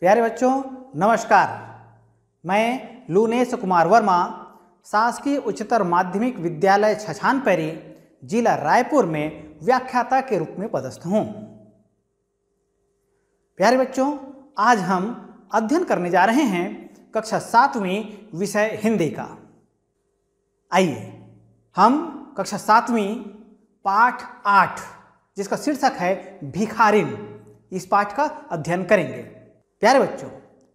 प्यारे बच्चों नमस्कार मैं लुनेश कुमार वर्मा शासकीय उच्चतर माध्यमिक विद्यालय छछानपैरी जिला रायपुर में व्याख्याता के रूप में पदस्थ हूँ प्यारे बच्चों आज हम अध्ययन करने जा रहे हैं कक्षा सातवीं विषय हिंदी का आइए हम कक्षा सातवीं पाठ आठ जिसका शीर्षक है भिखारिन इस पाठ का अध्ययन करेंगे प्यारे बच्चों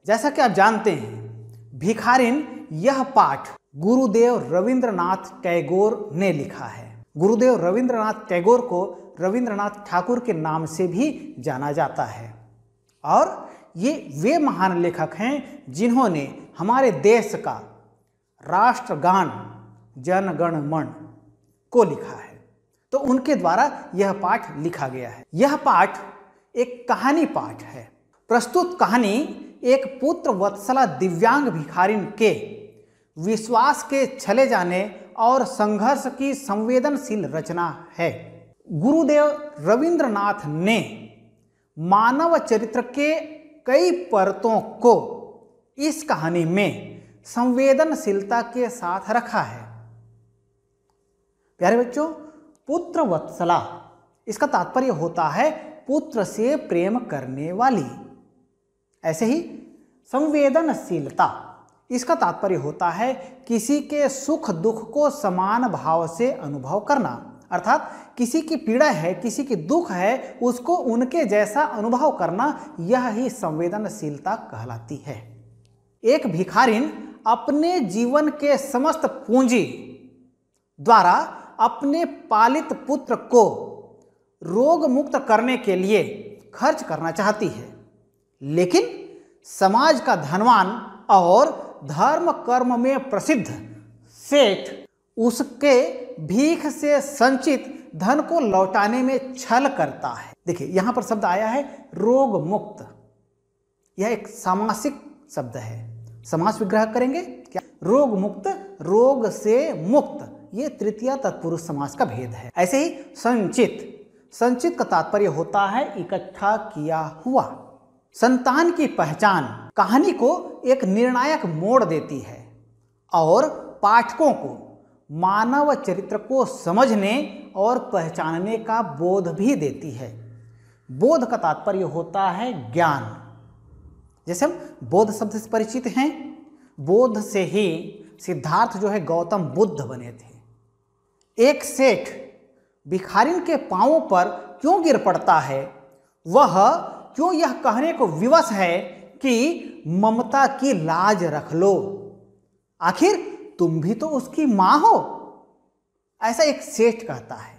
जैसा कि आप जानते हैं भिखारिन यह पाठ गुरुदेव रविंद्रनाथ टैगोर ने लिखा है गुरुदेव रविंद्रनाथ टैगोर को रविंद्रनाथ ठाकुर के नाम से भी जाना जाता है और ये वे महान लेखक हैं जिन्होंने हमारे देश का राष्ट्रगान जनगण मन को लिखा है तो उनके द्वारा यह पाठ लिखा गया है यह पाठ एक कहानी पाठ है प्रस्तुत कहानी एक पुत्र वत्सला दिव्यांग भिखारिन के विश्वास के छले जाने और संघर्ष की संवेदनशील रचना है गुरुदेव रविंद्रनाथ ने मानव चरित्र के कई परतों को इस कहानी में संवेदनशीलता के साथ रखा है प्यारे बच्चों पुत्र वत्सला इसका तात्पर्य होता है पुत्र से प्रेम करने वाली ऐसे ही संवेदनशीलता इसका तात्पर्य होता है किसी के सुख दुख को समान भाव से अनुभव करना अर्थात किसी की पीड़ा है किसी की दुख है उसको उनके जैसा अनुभव करना यह ही संवेदनशीलता कहलाती है एक भिखारिन अपने जीवन के समस्त पूंजी द्वारा अपने पालित पुत्र को रोग मुक्त करने के लिए खर्च करना चाहती है लेकिन समाज का धनवान और धर्म कर्म में प्रसिद्ध सेठ उसके भीख से संचित धन को लौटाने में छल करता है देखिए यहां पर शब्द आया है रोग मुक्त यह एक सामासिक शब्द है समास विग्रह करेंगे क्या रोग मुक्त रोग से मुक्त ये तृतीय तत्पुरुष समास का भेद है ऐसे ही संचित संचित का तात्पर्य होता है इकट्ठा किया हुआ संतान की पहचान कहानी को एक निर्णायक मोड़ देती है और पाठकों को मानव चरित्र को समझने और पहचानने का बोध भी देती है बोध का तात्पर्य होता है ज्ञान जैसे हम बोध शब्द से परिचित हैं बोध से ही सिद्धार्थ जो है गौतम बुद्ध बने थे एक सेठ भिखारिन के पांवों पर क्यों गिर पड़ता है वह क्यों यह कहने को विवश है कि ममता की लाज रख लो आखिर तुम भी तो उसकी मां हो ऐसा एक सेठ कहता है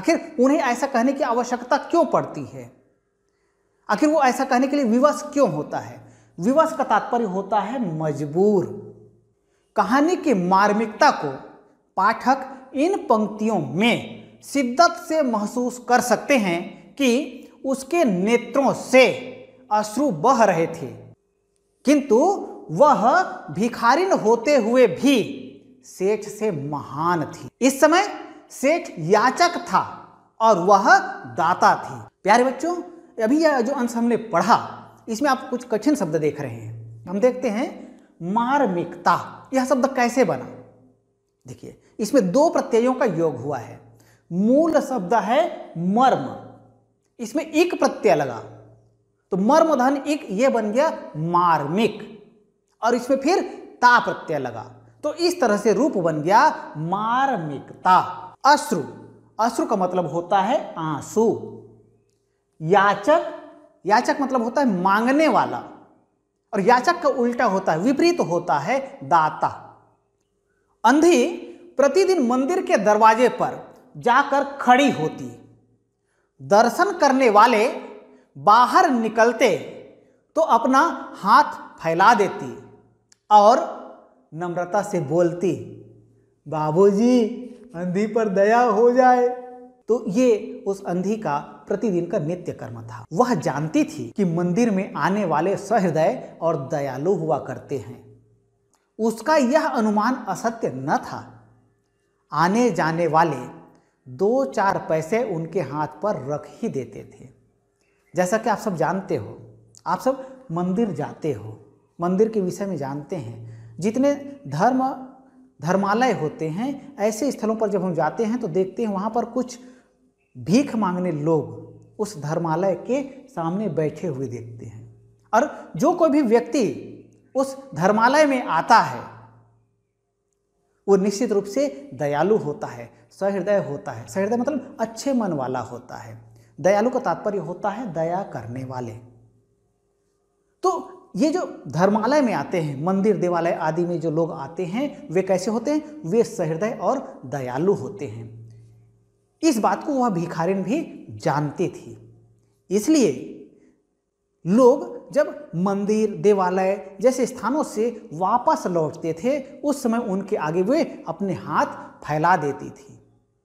आखिर उन्हें ऐसा कहने की आवश्यकता क्यों पड़ती है आखिर वो ऐसा कहने के लिए विवश क्यों होता है विवश का तात्पर्य होता है मजबूर कहानी की मार्मिकता को पाठक इन पंक्तियों में शिद्दत से महसूस कर सकते हैं कि उसके नेत्रों से अश्रु बह रहे थे किंतु वह भिखारिन होते हुए भी सेठ से महान थी इस समय सेठ याचक था और वह दाता थी प्यारे बच्चों अभी यह जो अंश हमने पढ़ा इसमें आप कुछ कठिन शब्द देख रहे हैं हम देखते हैं मार्मिकता यह शब्द कैसे बना देखिए इसमें दो प्रत्ययों का योग हुआ है मूल शब्द है मर्म इसमें एक प्रत्यय लगा तो मर्म धन एक ये बन गया मार्मिक और इसमें फिर ता प्रत्यय लगा तो इस तरह से रूप बन गया मार्मिकता अश्रु अश्रु का मतलब होता है आंसू याचक याचक मतलब होता है मांगने वाला और याचक का उल्टा होता है विपरीत होता है दाता अंधी प्रतिदिन मंदिर के दरवाजे पर जाकर खड़ी होती दर्शन करने वाले बाहर निकलते तो अपना हाथ फैला देती और नम्रता से बोलती बाबूजी अंधी पर दया हो जाए तो ये उस अंधी का प्रतिदिन का नित्य कर्म था वह जानती थी कि मंदिर में आने वाले सहृदय और दयालु हुआ करते हैं उसका यह अनुमान असत्य न था आने जाने वाले दो चार पैसे उनके हाथ पर रख ही देते थे जैसा कि आप सब जानते हो आप सब मंदिर जाते हो मंदिर के विषय में जानते हैं जितने धर्म धर्मालय होते हैं ऐसे स्थलों पर जब हम जाते हैं तो देखते हैं वहाँ पर कुछ भीख मांगने लोग उस धर्मालय के सामने बैठे हुए देखते हैं और जो कोई भी व्यक्ति उस धर्मालय में आता है वो निश्चित रूप से दयालु होता है सहृदय होता है सहृदय मतलब अच्छे मन वाला होता है दयालु का तात्पर्य होता है दया करने वाले तो ये जो धर्मालय में आते हैं मंदिर देवालय आदि में जो लोग आते हैं वे कैसे होते हैं वे सहृदय और दयालु होते हैं इस बात को वह भिखारिन भी जानती थी इसलिए लोग जब मंदिर देवालय जैसे स्थानों से वापस लौटते थे उस समय उनके आगे वे अपने हाथ फैला देती थी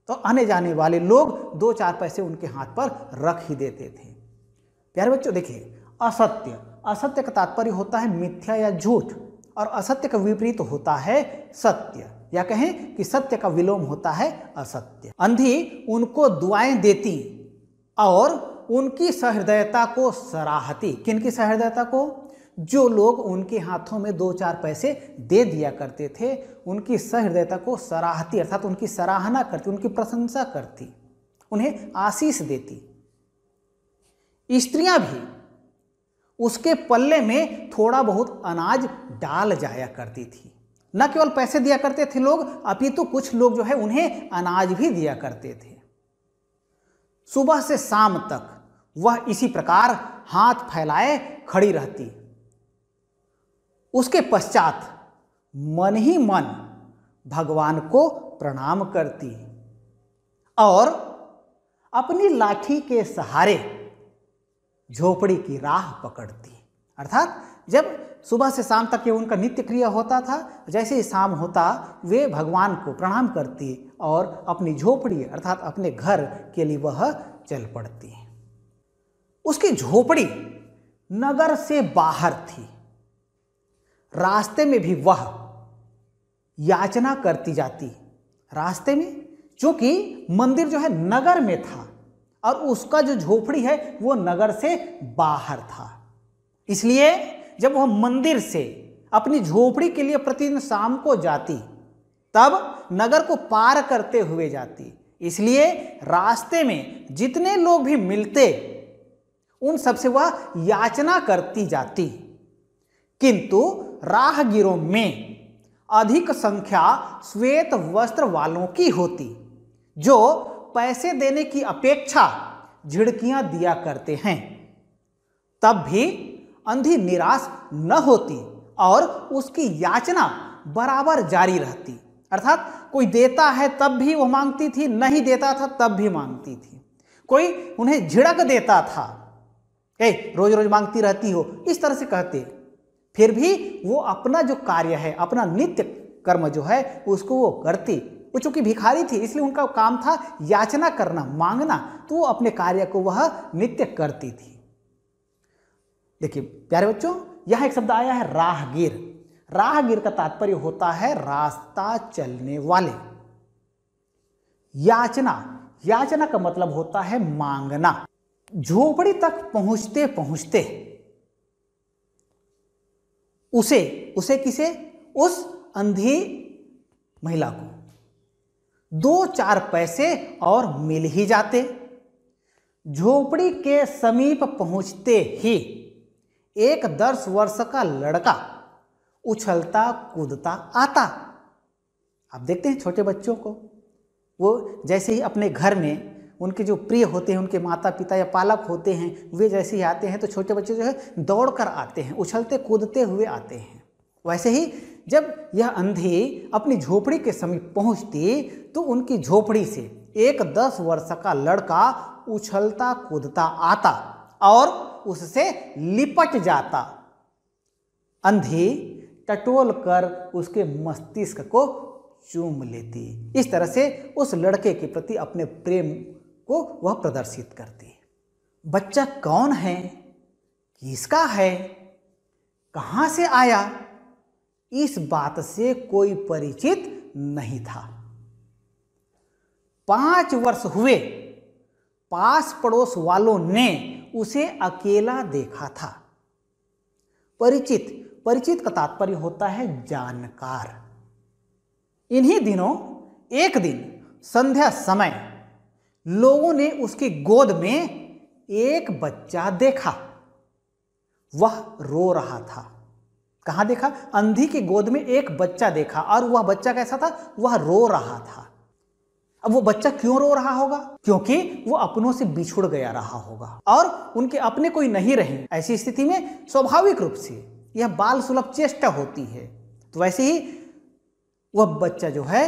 तो आने जाने वाले लोग दो चार पैसे उनके हाथ पर रख ही देते थे प्यारे बच्चों देखिए असत्य असत्य का तात्पर्य होता है मिथ्या या झूठ और असत्य का विपरीत होता है सत्य या कहें कि सत्य का विलोम होता है असत्य अंधी उनको दुआएं देती और उनकी सहृदयता को सराहती किन की सहृदयता को जो लोग उनके हाथों में दो चार पैसे दे दिया करते थे उनकी सहृदयता को सराहती अर्थात उनकी सराहना करती उनकी प्रशंसा करती उन्हें आशीष देती स्त्रियां भी उसके पल्ले में थोड़ा बहुत अनाज डाल जाया करती थी न केवल पैसे दिया करते थे लोग अभी तो कुछ लोग जो है उन्हें अनाज भी दिया करते थे सुबह से शाम तक वह इसी प्रकार हाथ फैलाए खड़ी रहती उसके पश्चात मन ही मन भगवान को प्रणाम करती और अपनी लाठी के सहारे झोपड़ी की राह पकड़ती अर्थात जब सुबह से शाम तक ये उनका नित्य क्रिया होता था जैसे ही शाम होता वे भगवान को प्रणाम करती और अपनी झोपड़ी अर्थात अपने घर के लिए वह चल पड़ती उसकी झोपड़ी नगर से बाहर थी रास्ते में भी वह याचना करती जाती रास्ते में जो कि मंदिर जो है नगर में था और उसका जो झोपड़ी है वो नगर से बाहर था इसलिए जब वह मंदिर से अपनी झोपड़ी के लिए प्रतिदिन शाम को जाती तब नगर को पार करते हुए जाती इसलिए रास्ते में जितने लोग भी मिलते उन सब से वह याचना करती जाती किंतु राहगीरों में अधिक संख्या श्वेत वस्त्र वालों की होती जो पैसे देने की अपेक्षा झिड़कियां दिया करते हैं तब भी अंधी निराश न होती और उसकी याचना बराबर जारी रहती अर्थात कोई देता है तब भी वो मांगती थी नहीं देता था तब भी मांगती थी कोई उन्हें झिड़क देता था ए रोज रोज मांगती रहती हो इस तरह से कहते फिर भी वो अपना जो कार्य है अपना नित्य कर्म जो है उसको वो करती वो चूंकि भिखारी थी इसलिए उनका काम था याचना करना मांगना तो वो अपने कार्य को वह नित्य करती थी देखिए प्यारे बच्चों यह एक शब्द आया है राहगीर राहगीर का तात्पर्य होता है रास्ता चलने वाले याचना याचना का मतलब होता है मांगना झोपड़ी तक पहुंचते पहुंचते उसे उसे किसे उस अंधी महिला को दो चार पैसे और मिल ही जाते झोपड़ी के समीप पहुंचते ही एक दस वर्ष का लड़का उछलता कूदता आता आप देखते हैं छोटे बच्चों को वो जैसे ही अपने घर में उनके जो प्रिय होते हैं उनके माता पिता या पालक होते हैं वे जैसे ही आते हैं तो छोटे बच्चे जो है दौड़ कर आते हैं उछलते कूदते हुए आते हैं वैसे ही जब यह अंधी अपनी झोपड़ी के समीप पहुंचती तो उनकी झोपड़ी से एक दस वर्ष का लड़का उछलता कूदता आता और उससे लिपट जाता अंधी टटोल कर उसके मस्तिष्क को चूम लेती इस तरह से उस लड़के के प्रति अपने प्रेम को वह प्रदर्शित करती है बच्चा कौन है किसका है कहाँ से आया इस बात से कोई परिचित नहीं था पांच वर्ष हुए पास पड़ोस वालों ने उसे अकेला देखा था परिचित परिचित का तात्पर्य होता है जानकार इन्हीं दिनों एक दिन संध्या समय लोगों ने उसकी गोद में एक बच्चा देखा वह रो रहा था कहा देखा अंधी की गोद में एक बच्चा देखा और वह बच्चा कैसा था वह रो रहा था अब वो बच्चा क्यों रो रहा होगा क्योंकि वो अपनों से बिछुड़ गया रहा होगा और उनके अपने कोई नहीं रहे ऐसी स्थिति में स्वाभाविक रूप से यह बाल सुलभ चेष्टा होती है तो वैसे ही वह बच्चा जो है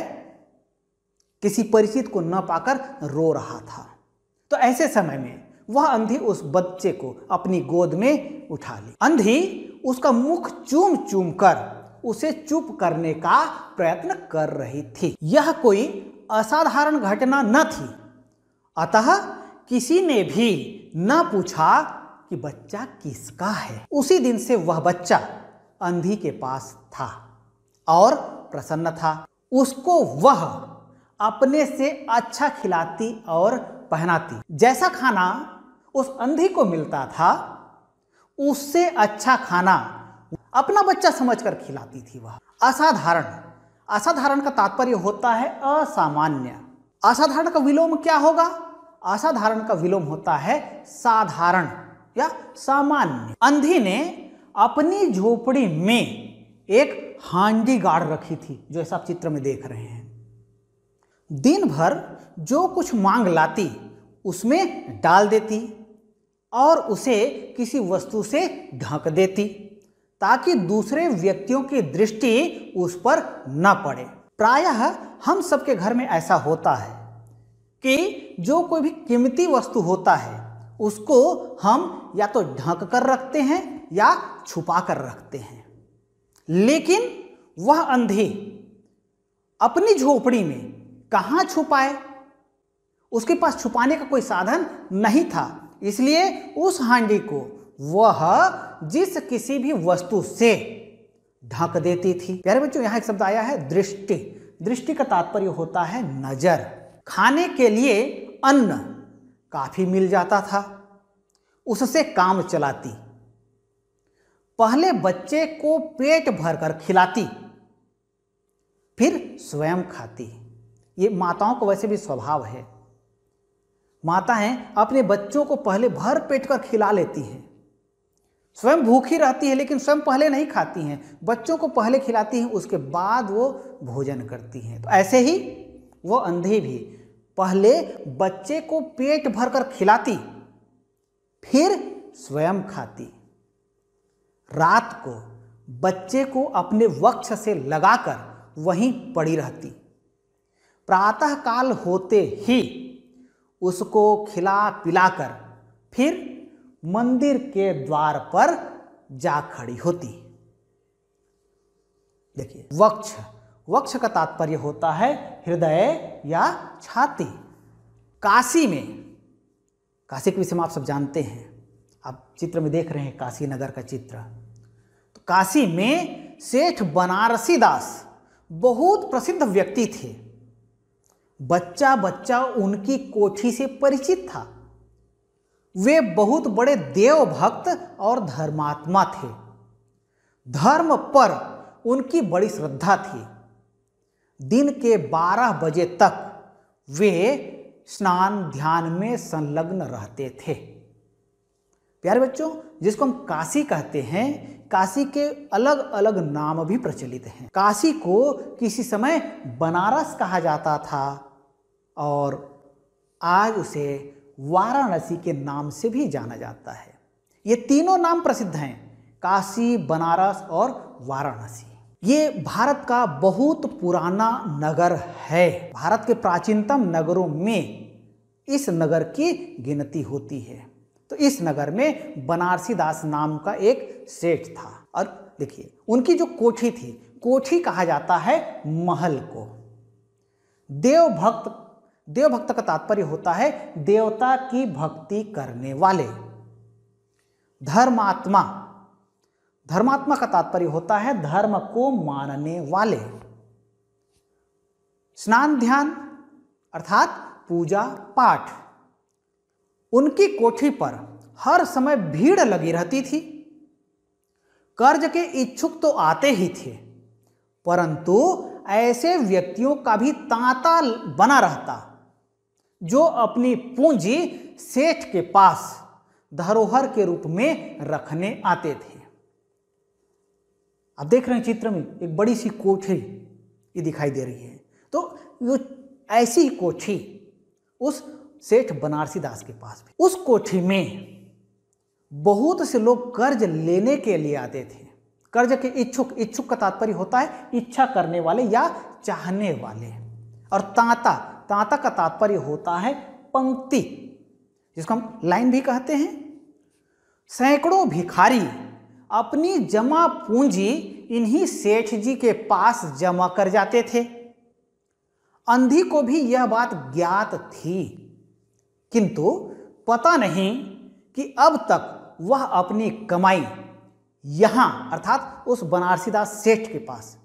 किसी परिचित को न पाकर रो रहा था तो ऐसे समय में वह अंधी उस बच्चे को अपनी गोद में उठा ली अंधी उसका मुख चूम चूम कर उसे चुप करने का प्रयत्न कर रही थी यह कोई असाधारण घटना न थी अतः किसी ने भी न पूछा कि बच्चा किसका है उसी दिन से वह बच्चा अंधी के पास था और प्रसन्न था उसको वह अपने से अच्छा खिलाती और पहनाती जैसा खाना उस अंधी को मिलता था उससे अच्छा खाना अपना बच्चा समझकर खिलाती थी वह असाधारण असाधारण का तात्पर्य होता है असामान्य असाधारण का विलोम क्या होगा असाधारण का विलोम होता है साधारण या सामान्य अंधी ने अपनी झोपड़ी में एक हांडी गाड़ रखी थी जो ऐसा आप चित्र में देख रहे हैं दिन भर जो कुछ मांग लाती उसमें डाल देती और उसे किसी वस्तु से ढक देती ताकि दूसरे व्यक्तियों की दृष्टि उस पर न पड़े प्रायः हम सबके घर में ऐसा होता है कि जो कोई भी कीमती वस्तु होता है उसको हम या तो ढक कर रखते हैं या छुपा कर रखते हैं लेकिन वह अंधे अपनी झोपड़ी में कहाँ छुपाए उसके पास छुपाने का कोई साधन नहीं था इसलिए उस हांडी को वह जिस किसी भी वस्तु से ढक देती थी प्यारे बच्चों यहाँ एक शब्द आया है दृष्टि दृष्टि का तात्पर्य होता है नजर खाने के लिए अन्न काफी मिल जाता था उससे काम चलाती पहले बच्चे को पेट भरकर खिलाती फिर स्वयं खाती ये माताओं को वैसे भी स्वभाव है माताएं अपने बच्चों को पहले भर पेट कर खिला लेती हैं स्वयं भूखी रहती है लेकिन स्वयं पहले नहीं खाती हैं बच्चों को पहले खिलाती हैं उसके बाद वो भोजन करती हैं तो ऐसे ही वो अंधे भी पहले बच्चे को पेट भर कर खिलाती फिर स्वयं खाती रात को बच्चे को अपने वक्ष से लगाकर वहीं पड़ी रहती प्रातः काल होते ही उसको खिला पिलाकर फिर मंदिर के द्वार पर जा खड़ी होती देखिए वक्ष वक्ष का तात्पर्य होता है हृदय या छाती काशी में काशी के विषय में आप सब जानते हैं आप चित्र में देख रहे हैं काशी नगर का चित्र तो काशी में सेठ बनारसी दास बहुत प्रसिद्ध व्यक्ति थे बच्चा बच्चा उनकी कोठी से परिचित था वे बहुत बड़े देव भक्त और धर्मात्मा थे धर्म पर उनकी बड़ी श्रद्धा थी दिन के 12 बजे तक वे स्नान ध्यान में संलग्न रहते थे प्यारे बच्चों जिसको हम काशी कहते हैं काशी के अलग अलग नाम भी प्रचलित हैं काशी को किसी समय बनारस कहा जाता था और आज उसे वाराणसी के नाम से भी जाना जाता है ये तीनों नाम प्रसिद्ध हैं काशी बनारस और वाराणसी ये भारत का बहुत पुराना नगर है भारत के प्राचीनतम नगरों में इस नगर की गिनती होती है तो इस नगर में बनारसी दास नाम का एक सेठ था और देखिए उनकी जो कोठी थी कोठी कहा जाता है महल को देवभक्त देवभक्त का तात्पर्य होता है देवता की भक्ति करने वाले धर्मात्मा धर्मात्मा का तात्पर्य होता है धर्म को मानने वाले स्नान ध्यान अर्थात पूजा पाठ उनकी कोठी पर हर समय भीड़ लगी रहती थी कर्ज के इच्छुक तो आते ही थे परंतु ऐसे व्यक्तियों का भी तांता बना रहता जो अपनी पूंजी सेठ के पास धरोहर के रूप में रखने आते थे आप देख रहे हैं चित्र में एक बड़ी सी कोठी ये दिखाई दे रही है तो जो ऐसी कोठी उस सेठ बनारसी दास के पास भी उस कोठी में बहुत से लोग कर्ज लेने के लिए आते थे कर्ज के इच्छुक इच्छुक का तात्पर्य होता है इच्छा करने वाले या चाहने वाले और तांता तांता का तात्पर्य होता है पंक्ति जिसको हम लाइन भी कहते हैं सैकड़ों भिखारी अपनी जमा पूंजी इन्हीं सेठ जी के पास जमा कर जाते थे अंधी को भी यह बात ज्ञात थी किंतु पता नहीं कि अब तक वह अपनी कमाई यहां अर्थात उस बनारसीदास सेठ के पास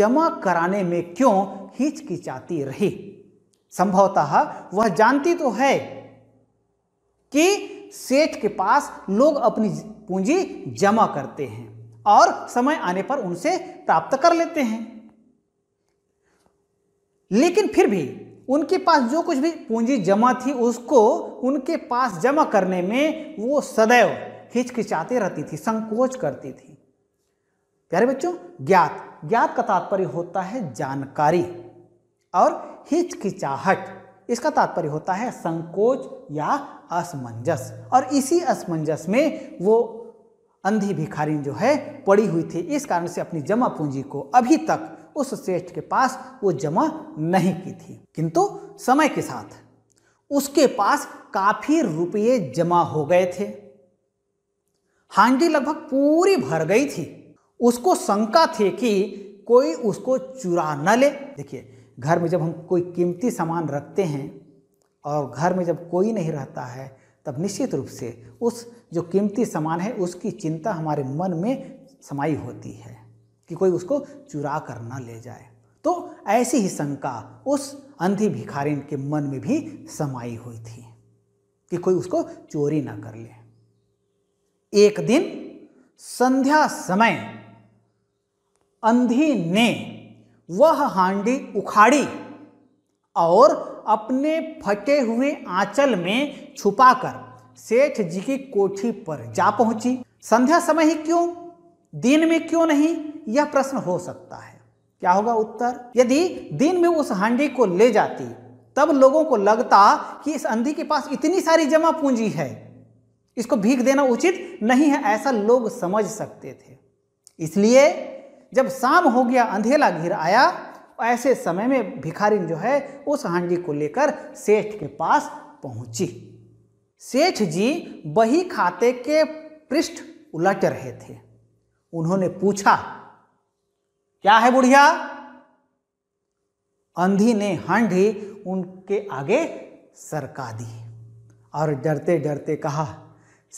जमा कराने में क्यों हिचकिचाती रही संभवतः वह जानती तो है कि सेठ के पास लोग अपनी पूंजी जमा करते हैं और समय आने पर उनसे प्राप्त कर लेते हैं लेकिन फिर भी उनके पास जो कुछ भी पूंजी जमा थी उसको उनके पास जमा करने में वो सदैव हिचकिचाती रहती थी संकोच करती थी प्यारे बच्चों ज्ञात ज्ञात का तात्पर्य होता है जानकारी और हिचकिचाहट इसका तात्पर्य होता है संकोच या असमंजस और इसी असमंजस में वो अंधी भिखारी जो है पड़ी हुई थी इस कारण से अपनी जमा पूंजी को अभी तक उस श्रेष्ठ के पास वो जमा नहीं की थी किंतु समय के साथ उसके पास काफी रुपये जमा हो गए थे हांडी लगभग पूरी भर गई थी उसको शंका थी कि कोई उसको चुरा न ले देखिए घर में जब हम कोई कीमती सामान रखते हैं और घर में जब कोई नहीं रहता है तब निश्चित रूप से उस जो कीमती सामान है उसकी चिंता हमारे मन में समाई होती है कि कोई उसको चुरा कर ना ले जाए तो ऐसी ही शंका उस अंधी भिखारी के मन में भी समाई हुई थी कि कोई उसको चोरी ना कर ले एक दिन संध्या समय अंधी ने वह हांडी उखाड़ी और अपने फटे हुए आंचल में छुपाकर सेठ जी की कोठी पर जा पहुंची संध्या समय ही क्यों दिन में क्यों नहीं यह प्रश्न हो सकता है क्या होगा उत्तर यदि दिन में उस हांडी को ले जाती तब लोगों को लगता कि इस अंधी के पास इतनी सारी जमा पूंजी है इसको भीख देना उचित नहीं है ऐसा लोग समझ सकते थे इसलिए जब शाम हो गया अंधेला घिर आया ऐसे समय में भिखारिन जो है उस हांडी को लेकर सेठ के पास पहुंची सेठ जी बही खाते के पृष्ठ उलट रहे थे उन्होंने पूछा क्या है बुढ़िया अंधी ने हांडी उनके आगे सरका दी और डरते डरते कहा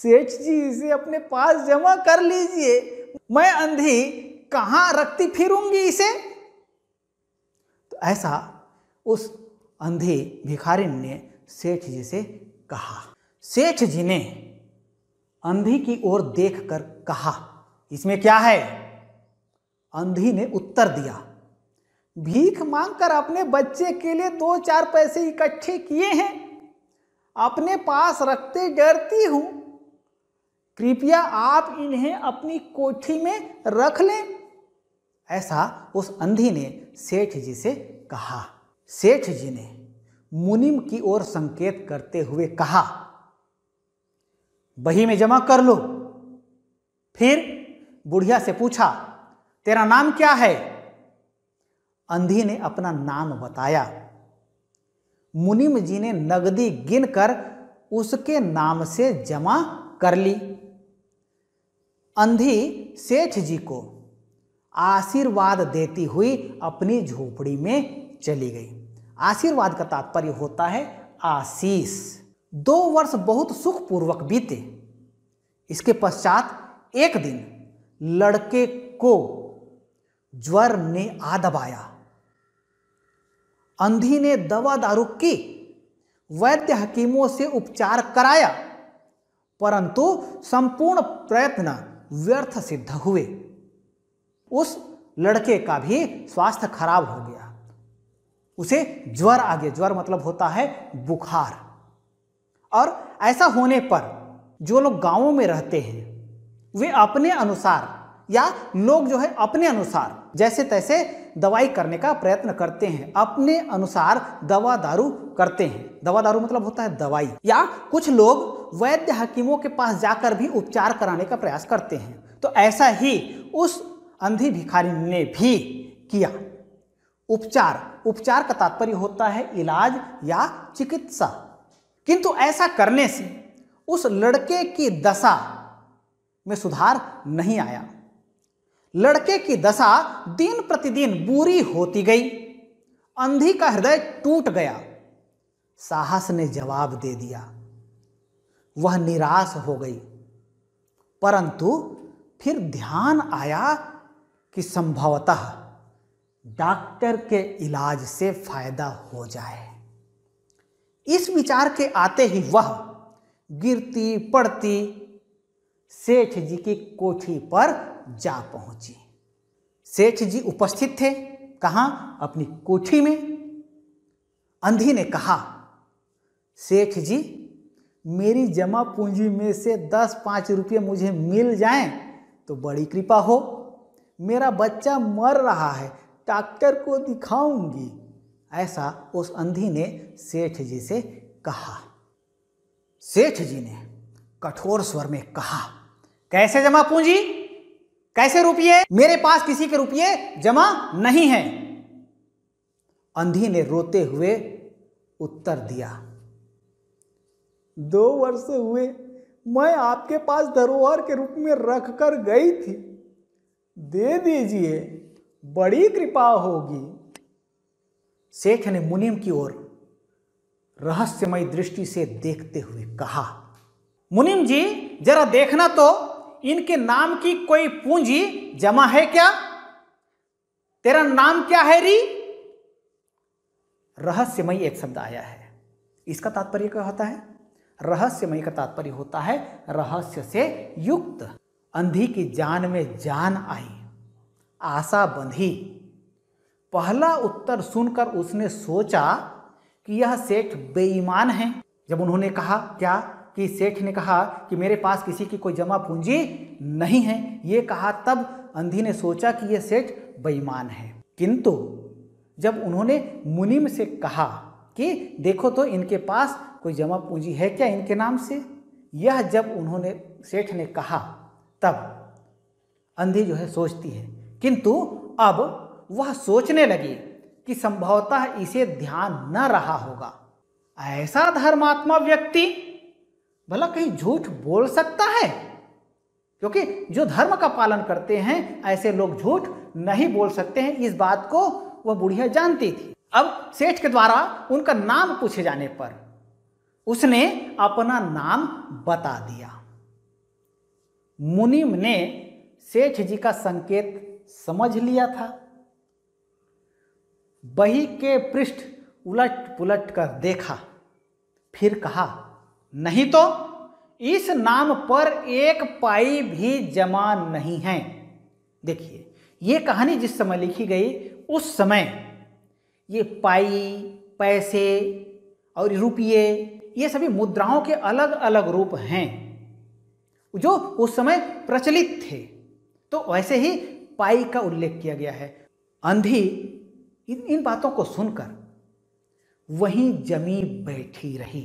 सेठ जी इसे अपने पास जमा कर लीजिए मैं अंधी कहां रखती फिरूंगी इसे तो ऐसा उस अंधे भिखारी ने सेठ जी से कहा सेठ जी ने अंधी की ओर देखकर कहा इसमें क्या है अंधी ने उत्तर दिया भीख मांगकर अपने बच्चे के लिए दो चार पैसे इकट्ठे किए हैं अपने पास रखते डरती हूं कृपया आप इन्हें अपनी कोठी में रख लें ऐसा उस अंधी ने सेठ जी से कहा सेठ जी ने मुनिम की ओर संकेत करते हुए कहा बही में जमा कर लो फिर बुढ़िया से पूछा तेरा नाम क्या है अंधी ने अपना नाम बताया मुनिम जी ने नगदी गिनकर उसके नाम से जमा कर ली अंधी सेठ जी को आशीर्वाद देती हुई अपनी झोपड़ी में चली गई आशीर्वाद का तात्पर्य होता है आशीष दो वर्ष बहुत सुखपूर्वक बीते इसके पश्चात एक दिन लड़के को ज्वर ने आ दबाया अंधी ने दवा दारू की वैद्य हकीमों से उपचार कराया परंतु संपूर्ण प्रयत्न व्यर्थ सिद्ध हुए उस लड़के का भी स्वास्थ्य खराब हो गया उसे ज्वर आ गया ज्वर मतलब होता है बुखार और ऐसा होने पर जो लोग गांवों में रहते हैं वे अपने अनुसार या लोग जो है अपने अनुसार जैसे तैसे दवाई करने का प्रयत्न करते हैं अपने अनुसार दवा दारू करते हैं दवा दारू मतलब होता है दवाई या कुछ लोग वैद्य हकीमों के पास जाकर भी उपचार कराने का प्रयास करते हैं तो ऐसा ही उस अंधी भिखारी ने भी किया उपचार उपचार का तात्पर्य होता है इलाज या चिकित्सा किंतु ऐसा करने से उस लड़के की दशा में सुधार नहीं आया लड़के की दशा दिन प्रतिदिन बुरी होती गई अंधी का हृदय टूट गया साहस ने जवाब दे दिया वह निराश हो गई परंतु फिर ध्यान आया कि संभवतः डॉक्टर के इलाज से फायदा हो जाए इस विचार के आते ही वह गिरती पड़ती सेठ जी की कोठी पर जा पहुंची सेठ जी उपस्थित थे कहाँ अपनी कोठी में अंधी ने कहा सेठ जी मेरी जमा पूंजी में से दस पाँच रुपये मुझे मिल जाएं तो बड़ी कृपा हो मेरा बच्चा मर रहा है डॉक्टर को दिखाऊंगी ऐसा उस अंधी ने सेठ जी से कहा सेठ जी ने कठोर स्वर में कहा कैसे जमा पूंजी कैसे रुपये मेरे पास किसी के रुपये जमा नहीं है अंधी ने रोते हुए उत्तर दिया दो वर्ष हुए मैं आपके पास धरोहर के रूप में रखकर गई थी दे दीजिए बड़ी कृपा होगी शेख ने मुनिम की ओर रहस्यमय दृष्टि से देखते हुए कहा मुनिम जी जरा देखना तो इनके नाम की कोई पूंजी जमा है क्या तेरा नाम क्या है री रहस्यमय एक शब्द आया है इसका तात्पर्य क्या होता है रहस्यमय का तात्पर्य होता है रहस्य से युक्त अंधी की जान में जान आई आशा बंधी पहला उत्तर सुनकर उसने सोचा कि यह सेठ बेईमान है जब उन्होंने कहा क्या कि सेठ ने कहा कि मेरे पास किसी की कोई जमा पूंजी नहीं है ये कहा तब अंधी ने सोचा कि यह सेठ बेईमान है किंतु जब उन्होंने मुनिम से कहा कि देखो तो इनके पास कोई जमा पूंजी है क्या इनके नाम से यह जब उन्होंने सेठ ने कहा तब अंधी जो है सोचती है किंतु अब वह सोचने लगी कि संभवतः इसे ध्यान न रहा होगा ऐसा धर्मात्मा व्यक्ति भला कहीं झूठ बोल सकता है क्योंकि जो धर्म का पालन करते हैं ऐसे लोग झूठ नहीं बोल सकते हैं इस बात को वह बुढ़िया जानती थी अब सेठ के द्वारा उनका नाम पूछे जाने पर उसने अपना नाम बता दिया मुनिम ने सेठ जी का संकेत समझ लिया था बही के पृष्ठ उलट पुलट कर देखा फिर कहा नहीं तो इस नाम पर एक पाई भी जमा नहीं है देखिए ये कहानी जिस समय लिखी गई उस समय ये पाई पैसे और रुपये ये सभी मुद्राओं के अलग अलग रूप हैं जो उस समय प्रचलित थे तो वैसे ही पाई का उल्लेख किया गया है अंधी इन इन बातों को सुनकर वहीं जमी बैठी रही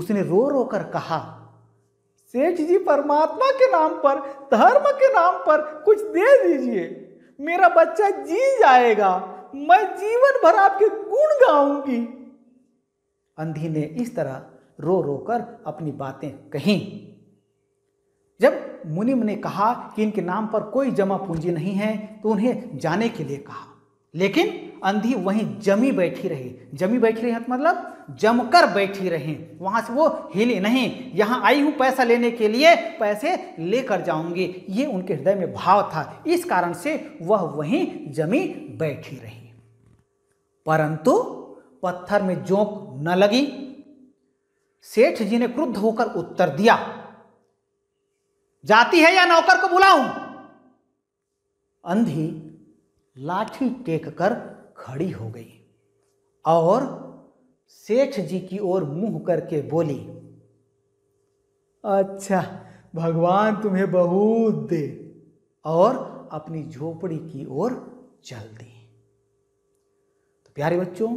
उसने रो रो कर कहा सेठ जी परमात्मा के नाम पर धर्म के नाम पर कुछ दे दीजिए मेरा बच्चा जी जाएगा मैं जीवन भर आपके गुण गाऊंगी अंधी ने इस तरह रो रो कर अपनी बातें कहीं जब मुनिम ने कहा कि इनके नाम पर कोई जमा पूंजी नहीं है तो उन्हें जाने के लिए कहा लेकिन अंधी वहीं जमी बैठी रही जमी बैठी रही मतलब, मतलब जमकर बैठी रही वहां से वो हिली नहीं यहाँ आई हूँ पैसा लेने के लिए पैसे लेकर जाऊंगी ये उनके हृदय में भाव था इस कारण से वह वहीं जमी बैठी रही परंतु पत्थर में जोंक न लगी सेठ जी ने क्रुद्ध होकर उत्तर दिया जाती है या नौकर को बुलाऊं अंधी लाठी टेक कर खड़ी हो गई और सेठ जी की ओर मुंह करके बोली अच्छा भगवान तुम्हें बहुत दे और अपनी झोपड़ी की ओर चल दी तो प्यारे बच्चों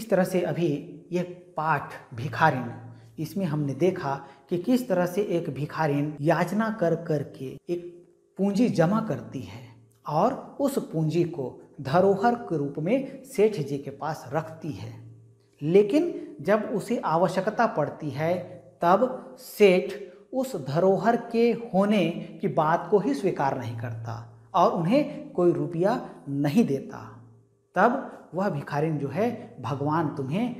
इस तरह से अभी ये पाठ भिखारी में इसमें हमने देखा कि किस तरह से एक भिखारिन याचना कर कर के एक पूंजी जमा करती है और उस पूंजी को धरोहर के रूप में सेठ जी के पास रखती है लेकिन जब उसे आवश्यकता पड़ती है तब सेठ उस धरोहर के होने की बात को ही स्वीकार नहीं करता और उन्हें कोई रुपया नहीं देता तब वह भिखारिन जो है भगवान तुम्हें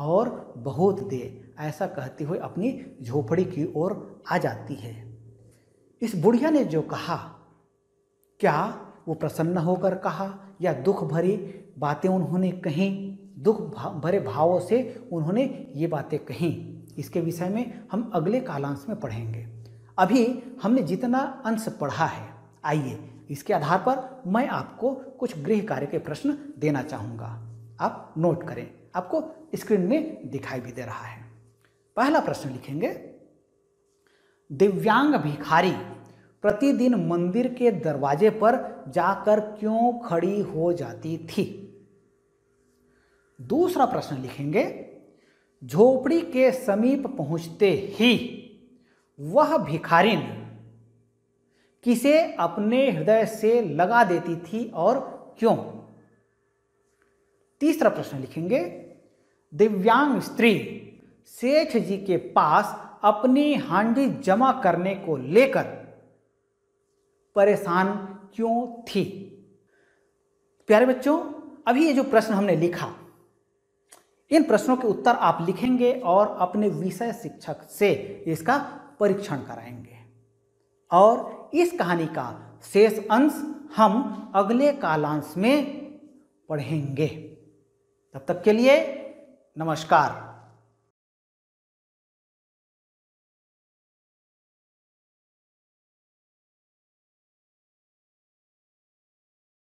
और बहुत दे ऐसा कहती हुई अपनी झोपड़ी की ओर आ जाती है इस बुढ़िया ने जो कहा क्या वो प्रसन्न होकर कहा या दुख भरी बातें उन्होंने कहीं दुख भरे भावों से उन्होंने ये बातें कहीं इसके विषय में हम अगले कालांश में पढ़ेंगे अभी हमने जितना अंश पढ़ा है आइए इसके आधार पर मैं आपको कुछ गृह कार्य के प्रश्न देना चाहूँगा आप नोट करें आपको स्क्रीन में दिखाई भी दे रहा है पहला प्रश्न लिखेंगे दिव्यांग भिखारी प्रतिदिन मंदिर के दरवाजे पर जाकर क्यों खड़ी हो जाती थी दूसरा प्रश्न लिखेंगे झोपड़ी के समीप पहुंचते ही वह भिखारी किसे अपने हृदय से लगा देती थी और क्यों तीसरा प्रश्न लिखेंगे दिव्यांग स्त्री सेठ जी के पास अपनी हांडी जमा करने को लेकर परेशान क्यों थी प्यारे बच्चों अभी ये जो प्रश्न हमने लिखा इन प्रश्नों के उत्तर आप लिखेंगे और अपने विषय शिक्षक से इसका परीक्षण कराएंगे और इस कहानी का शेष अंश हम अगले कालांश में पढ़ेंगे तब तक के लिए नमस्कार